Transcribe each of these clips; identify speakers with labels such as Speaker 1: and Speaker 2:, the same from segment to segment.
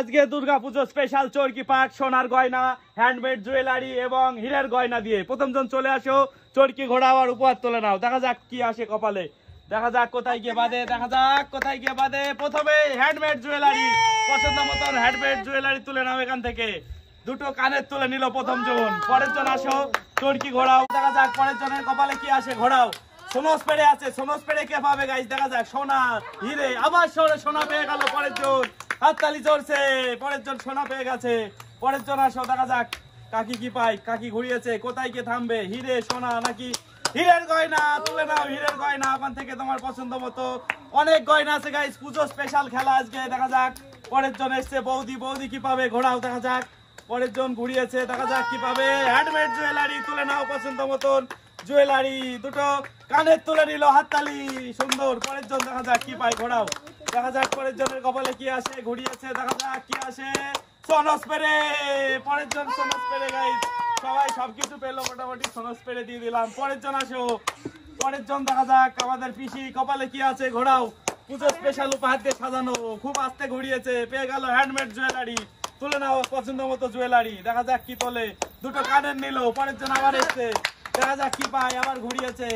Speaker 1: আজকে দুর্গাপুজো স্পেশাল চরকি পাক সোনার গয়না হ্যান্ডমেড জুয়েলারি এবং হিরের গয়না দিয়ে প্রথমজন চলে আসো চরকি ঘোড়া আবার উপহার তুলে নাও দেখা যাক কি আসে কপালে দেখা যাক কোথায় গিয়ে বাদে দেখা যাক কোথায় গিয়ে বাদে প্রথমে হ্যান্ডমেড জুয়েলারি পছন্দ মতন হ্যান্ডমেড জুয়েলারি তুলে নাও এখান থেকে দুটো কানের তুলে নিল প্রথম জন পরের জন আসো চরকি ঘোড়াও দেখা যাক পরের জনের কপালে কি আসে ঘোড়াও সোনস পেড়ে আছে সোনস পেড়ে কে পাবে গাইজ দেখা যাক সোনা হিরে আবার সোনা পেয়ে গেল পরের জন হাততালি চলছে পরের জন সোনা পেয়ে গেছে পরের জন আসো দেখা যাক কাকি কি পাই কাকি ঘুরিয়েছে কোথায় কে থামবে হিরে সোনা নাকি হিরের গয়না তুলে নাও হিরের গয়না ওখান থেকে তোমার পছন্দ মতো অনেক গয়না আছে গাইস পুজো স্পেশাল খেলা আজকে দেখা যাক পরের জন এসছে বৌদি বৌদি কি পাবে ঘোড়াও দেখা যাক পরের জন ঘুরিয়েছে দেখা যাক কি পাবে হ্যান্ডমেড জুয়েলারি তুলে নাও পছন্দ মতন জুয়েলারি দুটো কানের তুলে নিল হাততালি সুন্দর পরের জন দেখা যাক কি পাই ঘোড়াও দেখা যাক পরের জনের কপালে কি আসে ঘুরিয়েছে দেখা যাক কি আসে সনস পেরে পরের জন সোনস পেরে গাইজ সবাই সবকিছু পেলো মোটামুটি সনস পেরে দিয়ে দিলাম পরের জন আসো পরের জন দেখা যাক আমাদের পিসি কপালে কি আছে ঘোরাও পুজো স্পেশাল উপহার দিয়ে সাজানো খুব আস্তে ঘুরিয়েছে পেয়ে গেল হ্যান্ডমেড জুয়েলারি তুলে নাও পছন্দ মতো জুয়েলারি দেখা যাক কি তোলে দুটো কানের নিল পরের জন আবার এসছে দেখা যাক কি পায় আবার ঘুরিয়েছে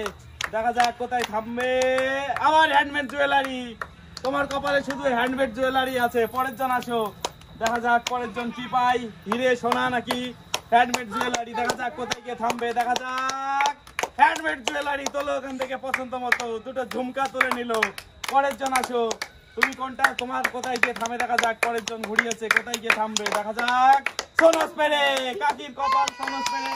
Speaker 1: দেখা যাক কোথায় থামবে আবার হ্যান্ডমেড জুয়েলারি তোমার কপালে শুধু হ্যান্ডমেড জুয়েলারি আছে পরের জন আসো দেখা যাক পরের জন কি পাই হিরে সোনা নাকি হ্যান্ডমেড জুয়েলারি দেখা যাক কোথায় গিয়ে থামবে দেখা যাক হ্যান্ডমেড জুয়েলারি তোলো ওখান থেকে পছন্দ মতো দুটো ঝুমকা তুলে নিল পরের জন আসো তুমি কোনটা তোমার কোথায় গিয়ে থামে দেখা যাক পরের জন ঘুরি আছে কোথায় গিয়ে থামবে দেখা যাক সোনস পেরে কাকির কপাল সোনস পেরে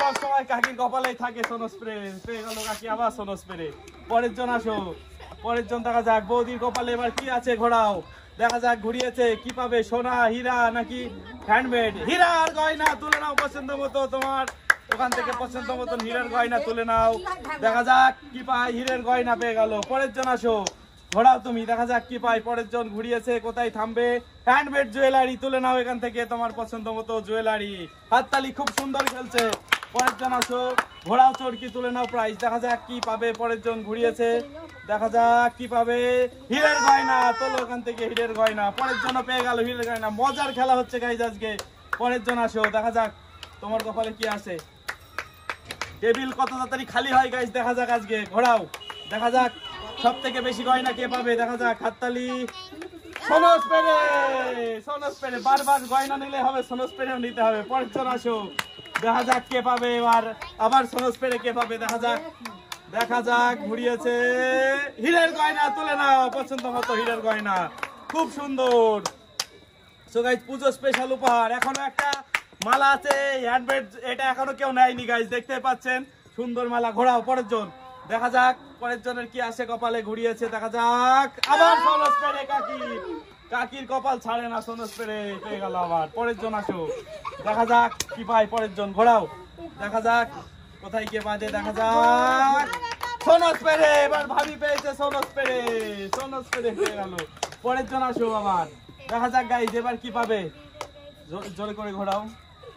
Speaker 1: সবসময় কাকির কপালেই থাকে সোনস পেরে পেয়ে গেল কাকি আবার সোনস পেরে পরের জন আসো পরের জন দেখা যাক বৌদির কপালে এবার কি আছে ঘোড়াও দেখা যাক ঘুরিয়েছে কি পাবে সোনা হীরা নাকি হ্যান্ডমেড হীরা আর গয়না তুলে নাও পছন্দ মতো তোমার ওখান থেকে পছন্দ মতন হীরার গয়না তুলে নাও দেখা যাক কি পায় হীরের গয়না পেয়ে গেল পরের জন আসো ঘোরাও তুমি দেখা যাক কি পাই পরের জন ঘুরিয়েছে কোথায় থামবে হ্যান্ডমেড জুয়েলারি তুলে নাও এখান থেকে তোমার পছন্দ মতো জুয়েলারি হাততালি খুব সুন্দর খেলছে কয়েকজন আসো ঘোড়াও চরকি তুলে নাও প্রাইজ দেখা যাক কি পাবে পরের জন ঘুরিয়েছে দেখা যাক কি পাবে হিরের গয়না তোলো ওখান থেকে হিরের গয়না পরের জন্য পেয়ে গেল হিরের গয়না মজার খেলা হচ্ছে গাইজ আজকে পরের জন আসো দেখা যাক তোমার কপালে কি আছে টেবিল কত তাড়াতাড়ি খালি হয় গাইজ দেখা যাক আজকে ঘোড়াও দেখা যাক সব থেকে বেশি গয়না কে পাবে দেখা যাক হাততালি সোনস পেরে সোনস পেরে বারবার গয়না নিলে হবে সোনস পেরেও নিতে হবে পরের জন আসো দেখা যাক কে পাবে এবার আবার সহজ পেরে কে পাবে দেখা যাক দেখা যাক ঘুরিয়েছে হিরের গয়না তুলে নাও পছন্দ মতো হিরের গয়না খুব সুন্দর সো পুজো স্পেশাল উপহার এখনো একটা মালা আছে হ্যান্ডমেড এটা এখনো কেউ নেয়নি গাইজ দেখতে পাচ্ছেন সুন্দর মালা ঘোরাও পরের জন্য দেখা যাক পরের জনের কি আসে কপালে ঘুরিয়েছে দেখা যাক আবার সনস পেরে কাকি কাকির কপাল ছাড়ে না সনস পেরে পেয়ে গেল আবার পরের জন আসো দেখা যাক কি পাই পরের জন ঘোরাও দেখা যাক কোথায় গিয়ে বাঁধে দেখা যাক সোনস পেরে এবার ভাবি পেয়েছে সোনস পেরে সোনস পেরে পেয়ে গেল পরের জন আসো আবার দেখা যাক গাইজ এবার কি পাবে জোরে করে ঘোরাও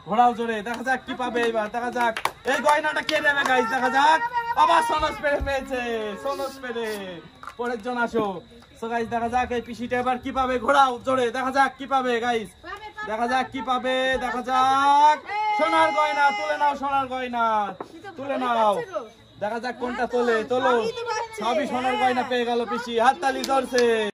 Speaker 1: ঘোরাও জোরে দেখা যাক কি পাবে এবার দেখা যাক এই গয়নাটা কে দেবে গাইজ দেখা যাক আবার সনস পেরে পেয়েছে সনস পেরে পরের জন আসো সো গাইস দেখা যাক এই পিসিটা এবার কি পাবে ঘোরাও জোরে দেখা যাক কি পাবে গাইস দেখা যাক কি পাবে দেখা যাক সোনার গয়না তুলে নাও সোনার গয়না তুলে নাও দেখা যাক কোনটা হ্যাঁ তোলে তোলো সবই সোনার গয়না পেয়ে গেল পিসি হাততালি ধরছে